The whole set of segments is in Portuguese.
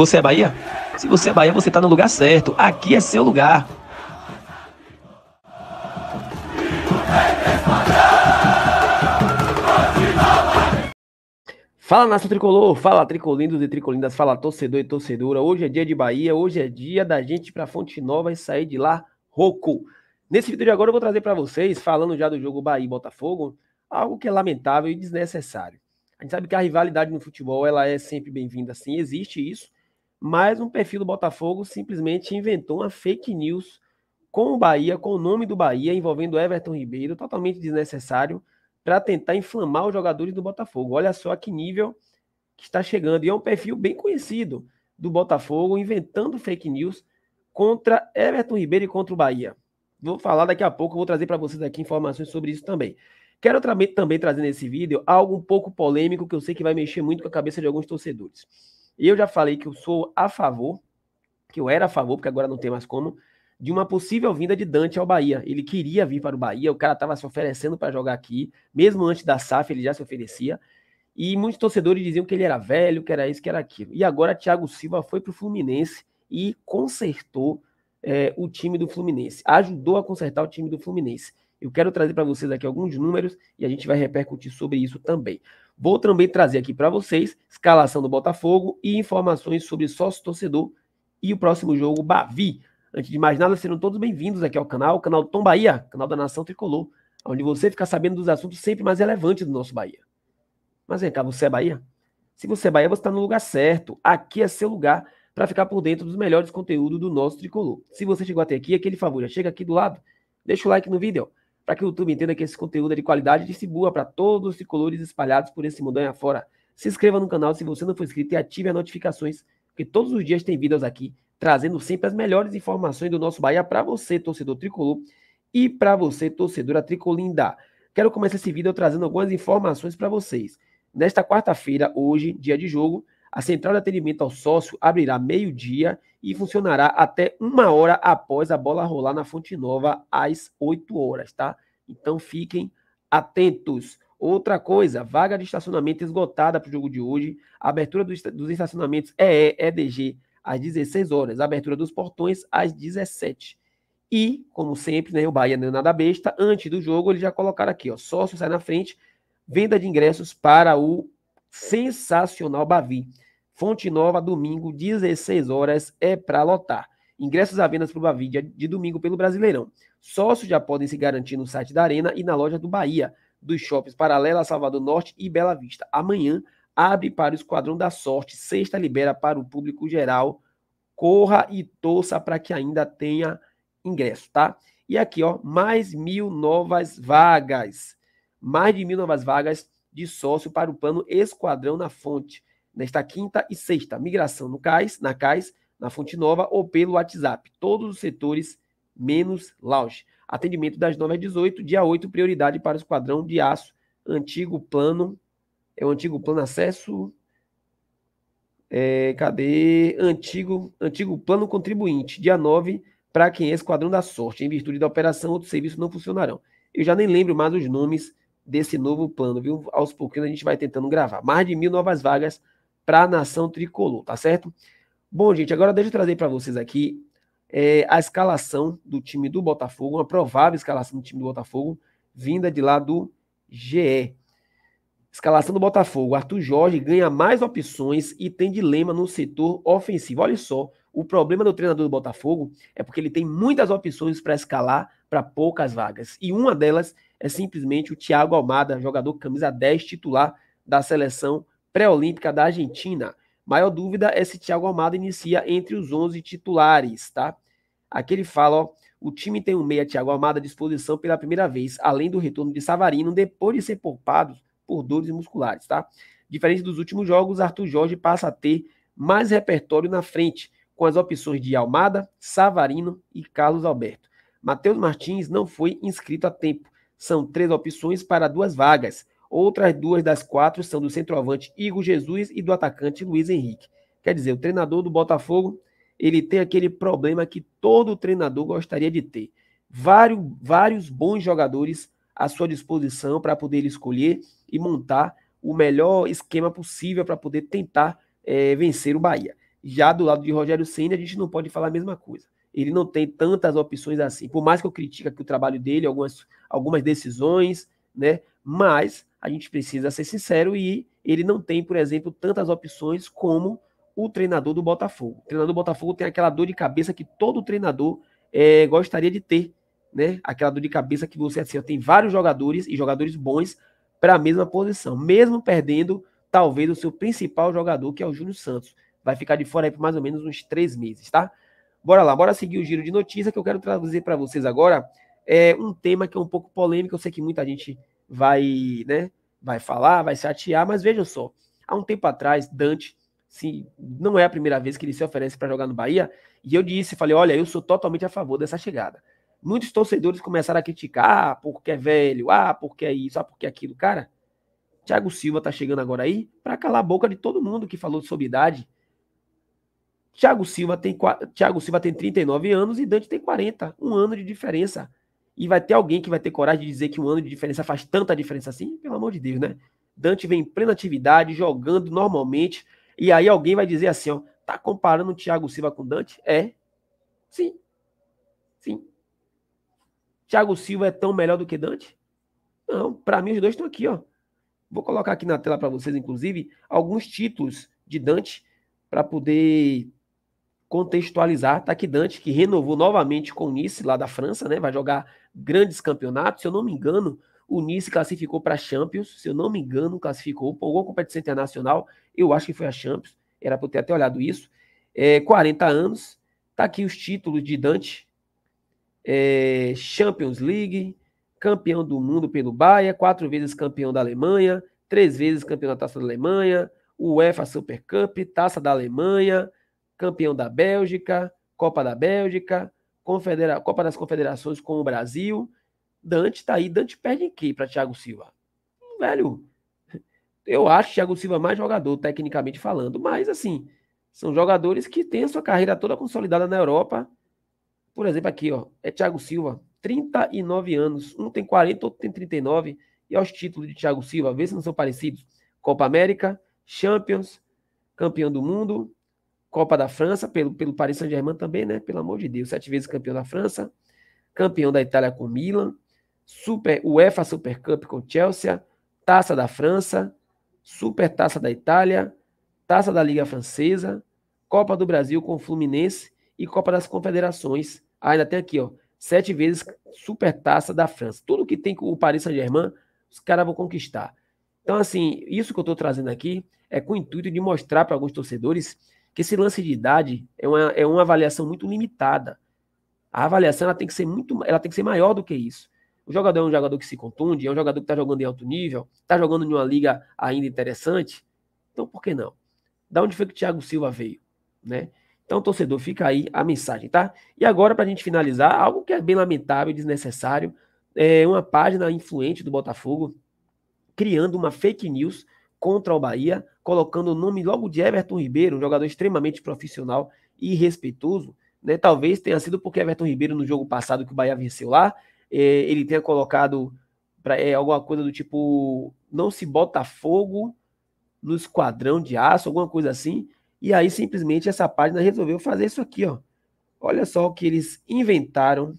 Você é Bahia? Se você é Bahia, você está no lugar certo. Aqui é seu lugar. Fala nossa tricolor, fala tricolindos e tricolindas, fala torcedor e torcedora. Hoje é dia de Bahia, hoje é dia da gente para Fonte Nova e sair de lá roco. Nesse vídeo de agora eu vou trazer para vocês, falando já do jogo Bahia Botafogo, algo que é lamentável e desnecessário. A gente sabe que a rivalidade no futebol ela é sempre bem-vinda, sim, existe isso, mas um perfil do Botafogo simplesmente inventou uma fake news com o Bahia, com o nome do Bahia, envolvendo Everton Ribeiro, totalmente desnecessário, para tentar inflamar os jogadores do Botafogo. Olha só a que nível que está chegando. E é um perfil bem conhecido do Botafogo, inventando fake news contra Everton Ribeiro e contra o Bahia. Vou falar daqui a pouco, vou trazer para vocês aqui informações sobre isso também. Quero também, também trazer nesse vídeo algo um pouco polêmico que eu sei que vai mexer muito com a cabeça de alguns torcedores. E eu já falei que eu sou a favor, que eu era a favor, porque agora não tem mais como, de uma possível vinda de Dante ao Bahia. Ele queria vir para o Bahia, o cara estava se oferecendo para jogar aqui, mesmo antes da SAF ele já se oferecia. E muitos torcedores diziam que ele era velho, que era isso, que era aquilo. E agora Thiago Silva foi para o Fluminense e consertou é, o time do Fluminense, ajudou a consertar o time do Fluminense. Eu quero trazer para vocês aqui alguns números e a gente vai repercutir sobre isso também. Vou também trazer aqui para vocês escalação do Botafogo e informações sobre sócio torcedor e o próximo jogo Bavi. Antes de mais nada, sejam todos bem-vindos aqui ao canal, canal Tom Bahia, canal da Nação Tricolor, onde você fica sabendo dos assuntos sempre mais relevantes do nosso Bahia. Mas vem cá, você é Bahia? Se você é Bahia, você está no lugar certo. Aqui é seu lugar para ficar por dentro dos melhores conteúdos do nosso tricolor. Se você chegou até aqui, aquele favor, já chega aqui do lado, deixa o like no vídeo, para que o YouTube entenda que esse conteúdo é de qualidade e distribua para todos os tricolores espalhados por esse mundo aí fora. Se inscreva no canal se você não for inscrito e ative as notificações, porque todos os dias tem vídeos aqui trazendo sempre as melhores informações do nosso Bahia para você, torcedor tricolor, e para você, torcedora tricolinda. Quero começar esse vídeo trazendo algumas informações para vocês. Nesta quarta-feira, hoje, dia de jogo, a central de atendimento ao sócio abrirá meio-dia e funcionará até uma hora após a bola rolar na Fonte Nova às 8 horas, tá? Então fiquem atentos. Outra coisa, vaga de estacionamento esgotada para o jogo de hoje. A abertura dos estacionamentos é EDG às 16 horas, a abertura dos portões às 17. E, como sempre, né, o Bahia não é nada besta, antes do jogo eles já colocaram aqui, ó, sócio sai na frente, venda de ingressos para o sensacional Bavi. Fonte Nova, domingo, 16 horas, é para lotar. Ingressos à venda para o Bavidia de domingo pelo Brasileirão. Sócios já podem se garantir no site da Arena e na loja do Bahia, dos shoppings Paralela, Salvador Norte e Bela Vista. Amanhã abre para o Esquadrão da Sorte, sexta libera para o público geral. Corra e torça para que ainda tenha ingresso, tá? E aqui, ó, mais mil novas vagas. Mais de mil novas vagas de sócio para o plano Esquadrão na Fonte nesta quinta e sexta. Migração no CAIS, na CAIS, na Fonte Nova ou pelo WhatsApp. Todos os setores, menos lounge. Atendimento das 9 às 18, dia 8, prioridade para o esquadrão de aço. Antigo plano, é o antigo plano acesso. É, cadê? Antigo, antigo plano contribuinte, dia 9, para quem é esquadrão da sorte. Em virtude da operação, outros serviços não funcionarão. Eu já nem lembro mais os nomes desse novo plano, viu? Aos pouquinhos a gente vai tentando gravar. Mais de mil novas vagas para a nação tricolor, tá certo? Bom, gente, agora deixa eu trazer para vocês aqui é, a escalação do time do Botafogo, uma provável escalação do time do Botafogo, vinda de lá do GE. Escalação do Botafogo. Arthur Jorge ganha mais opções e tem dilema no setor ofensivo. Olha só, o problema do treinador do Botafogo é porque ele tem muitas opções para escalar para poucas vagas. E uma delas é simplesmente o Thiago Almada, jogador camisa 10 titular da seleção pré-olímpica da Argentina. Maior dúvida é se Thiago Almada inicia entre os 11 titulares, tá? Aqui ele fala, ó, o time tem um meia Thiago Almada à disposição pela primeira vez, além do retorno de Savarino depois de ser poupado por dores musculares, tá? Diferente dos últimos jogos, Arthur Jorge passa a ter mais repertório na frente, com as opções de Almada, Savarino e Carlos Alberto. Matheus Martins não foi inscrito a tempo. São três opções para duas vagas. Outras duas das quatro são do centroavante Igor Jesus e do atacante Luiz Henrique. Quer dizer, o treinador do Botafogo, ele tem aquele problema que todo treinador gostaria de ter. Vários, vários bons jogadores à sua disposição para poder escolher e montar o melhor esquema possível para poder tentar é, vencer o Bahia. Já do lado de Rogério Senna, a gente não pode falar a mesma coisa. Ele não tem tantas opções assim. Por mais que eu critique aqui o trabalho dele, algumas, algumas decisões, né? Mas a gente precisa ser sincero e ele não tem, por exemplo, tantas opções como o treinador do Botafogo. O treinador do Botafogo tem aquela dor de cabeça que todo treinador é, gostaria de ter, né? Aquela dor de cabeça que você assim, tem vários jogadores e jogadores bons para a mesma posição, mesmo perdendo talvez o seu principal jogador, que é o Júnior Santos. Vai ficar de fora aí por mais ou menos uns três meses, tá? Bora lá, bora seguir o giro de notícia que eu quero trazer para vocês agora. É um tema que é um pouco polêmico, eu sei que muita gente vai, né, vai falar, vai se atear, mas vejam só, há um tempo atrás, Dante, sim, não é a primeira vez que ele se oferece para jogar no Bahia, e eu disse, falei, olha, eu sou totalmente a favor dessa chegada. Muitos torcedores começaram a criticar, ah, porque é velho, ah, porque é isso, ah, porque é aquilo. Cara, Thiago Silva tá chegando agora aí para calar a boca de todo mundo que falou sobre idade. Thiago Silva tem Thiago Silva tem 39 anos e Dante tem 40, um ano de diferença. E vai ter alguém que vai ter coragem de dizer que um ano de diferença faz tanta diferença assim? Pelo amor de Deus, né? Dante vem em plena atividade, jogando normalmente. E aí alguém vai dizer assim, ó, tá comparando o Thiago Silva com Dante? É. Sim. Sim. Thiago Silva é tão melhor do que Dante? Não, para mim os dois estão aqui, ó. Vou colocar aqui na tela para vocês, inclusive, alguns títulos de Dante para poder contextualizar, tá aqui Dante, que renovou novamente com o Nice, lá da França, né? Vai jogar grandes campeonatos. Se eu não me engano, o Nice classificou para Champions. Se eu não me engano, classificou para alguma competição internacional. Eu acho que foi a Champions. Era para eu ter até olhado isso. É, 40 anos. Tá aqui os títulos de Dante. É, Champions League, campeão do mundo pelo Bahia, quatro vezes campeão da Alemanha, três vezes campeão da Taça da Alemanha, UEFA Super Cup, Taça da Alemanha, campeão da Bélgica, Copa da Bélgica, Confedera Copa das Confederações com o Brasil. Dante tá aí. Dante perde em quê para Thiago Silva? Velho, eu acho Thiago Silva mais jogador, tecnicamente falando, mas assim, são jogadores que têm a sua carreira toda consolidada na Europa. Por exemplo, aqui, ó, é Thiago Silva, 39 anos, um tem 40, outro tem 39. E aos títulos de Thiago Silva, vê se não são parecidos. Copa América, Champions, campeão do mundo, Copa da França, pelo, pelo Paris Saint-Germain também, né? Pelo amor de Deus, sete vezes campeão da França, campeão da Itália com Milan, Super UEFA Super Cup com Chelsea, Taça da França, Super Taça da Itália, Taça da Liga Francesa, Copa do Brasil com Fluminense e Copa das Confederações. Ah, ainda tem aqui, ó, sete vezes Super Taça da França. Tudo que tem com o Paris Saint-Germain, os caras vão conquistar. Então, assim, isso que eu estou trazendo aqui é com o intuito de mostrar para alguns torcedores que esse lance de idade é uma, é uma avaliação muito limitada. A avaliação ela tem que ser muito, ela tem que ser maior do que isso. O jogador é um jogador que se contunde, é um jogador que está jogando em alto nível, está jogando em uma liga ainda interessante. Então, por que não? Da onde foi que o Thiago Silva veio, né? Então, torcedor, fica aí a mensagem, tá? E agora, para a gente finalizar, algo que é bem lamentável e desnecessário, é uma página influente do Botafogo criando uma fake news contra o Bahia colocando o nome logo de Everton Ribeiro, um jogador extremamente profissional e respeitoso, né? Talvez tenha sido porque Everton Ribeiro, no jogo passado que o Bahia venceu lá, é, ele tenha colocado pra, é alguma coisa do tipo: não se bota fogo no esquadrão de aço, alguma coisa assim. E aí, simplesmente, essa página resolveu fazer isso aqui, ó. Olha só o que eles inventaram.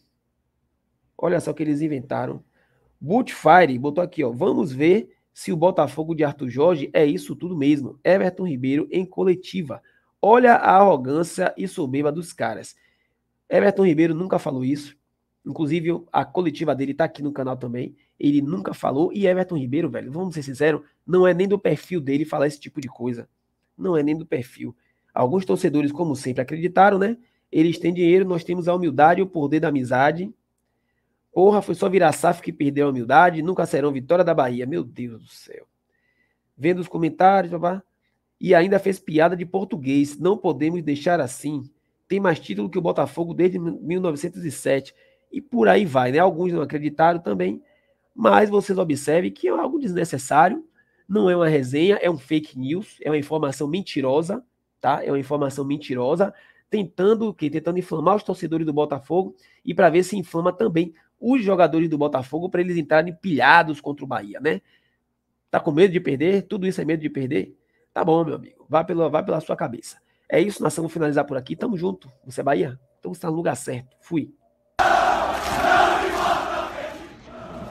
Olha só o que eles inventaram. Bootfire botou aqui, ó. Vamos ver se o Botafogo de Arthur Jorge é isso tudo mesmo. Everton Ribeiro em coletiva. Olha a arrogância e soberba dos caras. Everton Ribeiro nunca falou isso. Inclusive, a coletiva dele tá aqui no canal também. Ele nunca falou. E Everton Ribeiro, velho, vamos ser sinceros, não é nem do perfil dele falar esse tipo de coisa. Não é nem do perfil. Alguns torcedores, como sempre, acreditaram, né? Eles têm dinheiro, nós temos a humildade e o poder da amizade. Porra, foi só virar SAF que perdeu a humildade. Nunca serão vitória da Bahia. Meu Deus do céu. Vendo os comentários, babá. E ainda fez piada de português. Não podemos deixar assim. Tem mais título que o Botafogo desde 1907. E por aí vai, né? Alguns não acreditaram também. Mas vocês observem que é algo desnecessário. Não é uma resenha, é um fake news. É uma informação mentirosa, tá? É uma informação mentirosa. Tentando o quê? Tentando inflamar os torcedores do Botafogo e para ver se inflama também os jogadores do Botafogo para eles entrarem pilhados contra o Bahia, né? Tá com medo de perder? Tudo isso é medo de perder? Tá bom, meu amigo. Vai pela, vá pela sua cabeça. É isso, nós vamos finalizar por aqui. Tamo junto. Você é Bahia? Então você tá no lugar certo. Fui.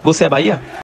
Você é Bahia?